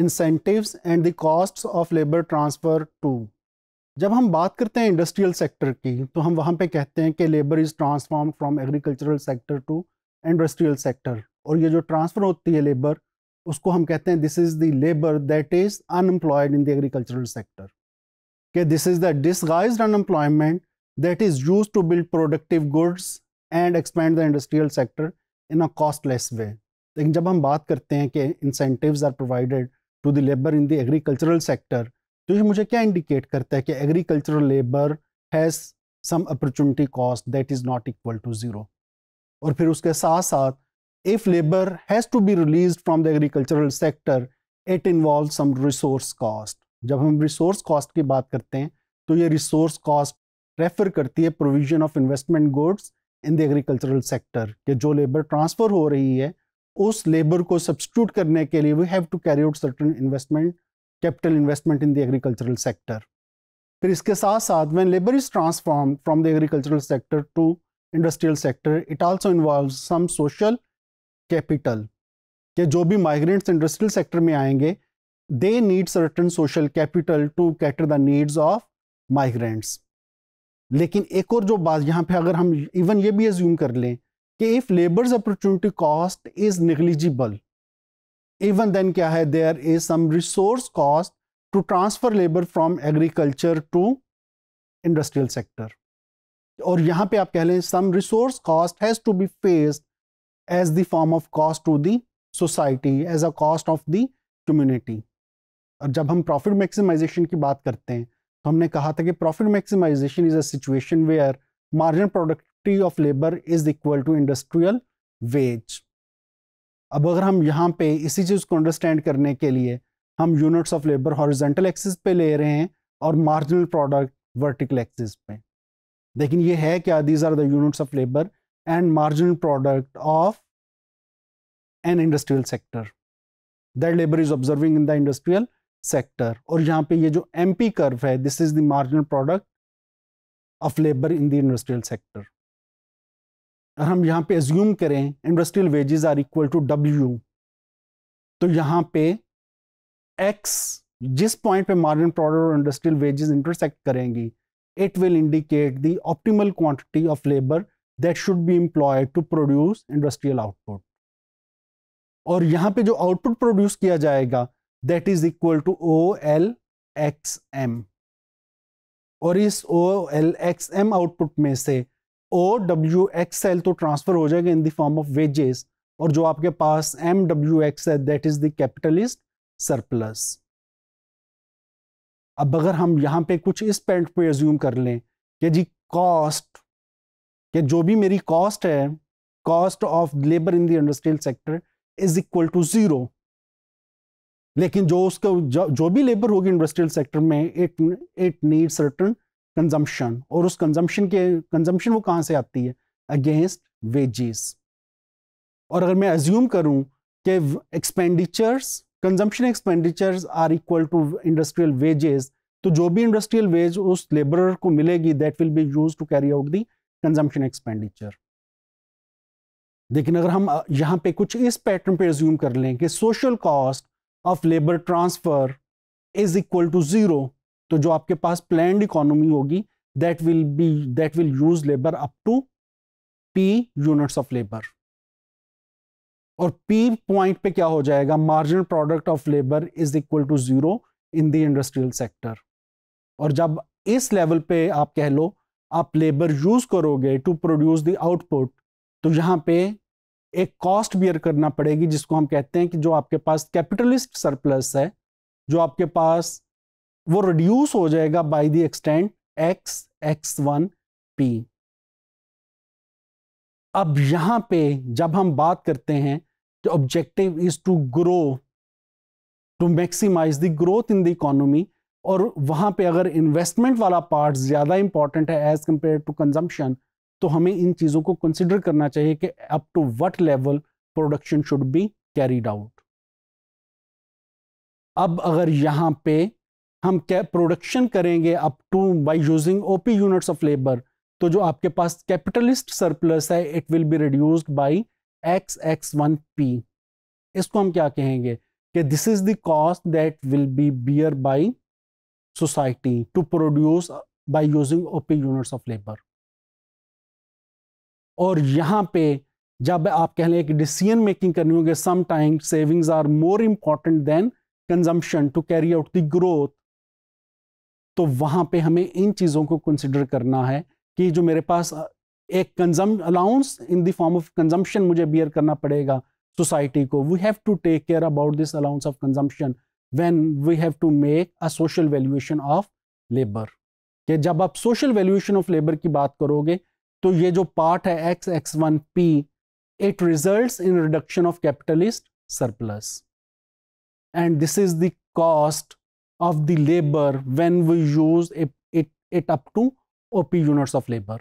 incentives and the cost of labour transfer to जब हम बात करते हैं इंडस्ट्रियल सेक्टर की तो हम वहाँ पे कहते हैं कि labour is transform from agricultural sector to industrial sector और ये जो ट्रांसफ़र होती है लेबर उसको हम कहते हैं this is the labour that is unemployed in the agricultural sector के this is the disguise unemployment that is use to build productive goods and expand the industrial sector in a costless way लेकिन जब हम बात करते हैं कि incentive are provided to the labour in the agricultural sector तो ये मुझे क्या इंडिकेट करता है कि agricultural labour has some opportunity cost that is not equal to zero और फिर उसके साथ साथ if labour has to be release from the agricultural sector it involve some resource cost जब हम रिसोर्स कॉस्ट की बात करते हैं तो ये रिसोर्स कॉस्ट रेफर करती है provision of investment goods in the agricultural sector के जो लेबर ट्रांसफर हो रही है उस लेबर को सब्सिट्यूट करने के लिए we have to carry out certain investment capital investment in the agricultural sector फिर इसके साथ साथ when labour is transform from the agricultural sector to industrial sector it also involve some social capital कि जो भी माइग्रेंट्स इंडस्ट्रियल सेक्टर में आएंगे they need certain social capital to cater the needs of migrants लेकिन एक और जो बात यहाँ पे अगर हम इवन ये भी एज्यूम कर लें कि if labour's opportunity cost is negligible even then क्या है there is some resource cost to transfer labour from agriculture to industrial sector और यहां पे आप कह लें some resource cost has to be faced as the form of cost to the society as a cost of the community और जब हम profit maximisation की बात करते हैं तो हमने कहा था कि profit maximisation is a situation where margin product T of labour is equal to industrial wage अब अगर हम यहाँ पे इसी चीज़ को अंडरस्टैंड करने के लिए हम units of labour horizontal axis पे ले रहे हैं और मार्जिनल प्रोडक्ट वर्टिकल एक्सिस पे लेकिन ये है क्या these are the units of labour and marginal product of an industrial sector that labour is observing in the industrial sector और यहाँ पे ये जो एम पी कर्व है this is the marginal product of labour in the industrial sector हम यहाँ पे assume करें industrial wages are equal to W तो यहाँ पे एक्स जिस पॉइंट पे मार्जिन प्रोडक्ट और इंडस्ट्रियल वेजेस इंटरसेक्ट करेंगी it will indicate the optimal quantity of labour that should be employed to produce industrial output और यहाँ पे जो आउटपुट प्रोड्यूस किया जाएगा that is equal to O L X M और इस O L X M output में से और डब्ल्यू एक्स एल तो ट्रांसफर हो जाएगा in the form of wages और जो आपके पास एम डब्ल्यू एक्स है that is the capitalist surplus अब अगर हम यहां पे कुछ इस पेंट पे एज्यूम कर लें कि जी कॉस्ट कि जो भी मेरी कॉस्ट है cost of labour in the industrial sector is equal to zero लेकिन जो उसका जो, जो भी लेबर होगी इंडस्ट्रियल सेक्टर में it it need certain consumption और उस कंजम्पशन के कंजम्पशन वो कहाँ से आती है अगेंस्ट वेजेस और अगर मैं एज्यूम करूं कि expenditures consumption expenditures are equal to industrial wages तो जो भी इंडस्ट्रियल वेज उस लेबर को मिलेगी that will be use to carry out the consumption expenditure लेकिन अगर हम यहाँ पे कुछ इस पैटर्न पे एज्यूम कर लें कि social cost of labour transfer is equal to zero तो जो आपके पास प्लैंड इकोनॉमी होगी that will be that will use labour up to P units of labour और पी पॉइंट पे क्या हो जाएगा margin product of labour is equal to zero in the industrial sector और जब इस लेवल पे आप कह लो आप लेबर यूज करोगे टू प्रोड्यूस द आउटपुट तो यहां पे एक कॉस्ट बियर करना पड़ेगी जिसको हम कहते हैं कि जो आपके पास कैपिटलिस्ट सरप्लस है जो आपके पास वो रिड्यूस हो जाएगा by the extent X X one P अब यहां पे जब हम बात करते हैं कि objective is to grow to maximise the growth in the economy और वहां पे अगर इन्वेस्टमेंट वाला पार्ट ज़्यादा इंपॉर्टेंट है एज़ कंपेयर टू कंजम्पशन तो हमें इन चीज़ों को कंसिडर करना चाहिए कि up to what level production should be carried out अब अगर यहां पे हम क्या प्रोडक्शन करेंगे up to by using OP units of labour तो जो आपके पास कैपिटलिस्ट सरप्लस है it will be reduced by X X one P इसको हम क्या कहेंगे कि this is the cost that will be bear by society to produce by using OP units of labour और यहाँ पे जब आप कह लें कि डिसीजन मेकिंग करनी होगी some savings are more important than consumption to carry out the growth तो वहाँ पे हमें इन चीज़ों को कंसिडर करना है कि जो मेरे पास एक कंजम allowance in the form of consumption मुझे बियर करना पड़ेगा सोसाइटी को we have to take care about this allowance of consumption when we have to make a social valuation of labour कि जब आप सोशल वैल्यूएशन ऑफ लेबर की बात करोगे तो ये जो पार्ट है X X one P it result in reduction of capitalist surplus and this is the cost of the labor when we use it, it, it up to OP units of labor.